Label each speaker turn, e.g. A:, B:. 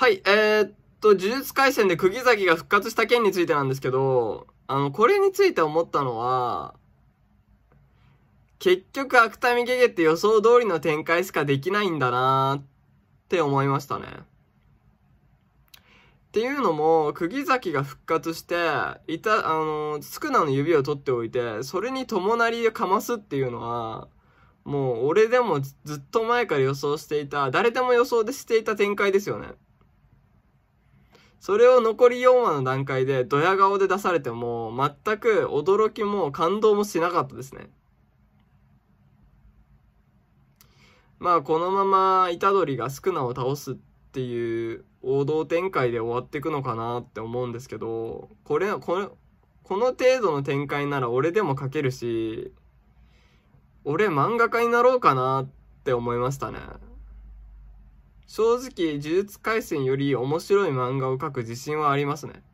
A: はい、えー、っと、呪術廻戦で釘崎が復活した件についてなんですけど、あの、これについて思ったのは、結局、芥見ゲゲって予想通りの展開しかできないんだなって思いましたね。っていうのも、釘崎が復活して、いた、あの、つくなの指を取っておいて、それに友なりかますっていうのは、もう俺でもずっと前から予想していた、誰でも予想でしていた展開ですよね。それを残り4話の段階でドヤ顔で出されても、全く驚きも感動もしなかったですね。まあ、このまま虎杖が宿儺を倒すっていう王道展開で終わっていくのかなって思うんですけど、これ、これ、この程度の展開なら俺でも描けるし、俺漫画家になろうかなって思いましたね。正直、呪術廻戦より面白い漫画を描く自信はありますね。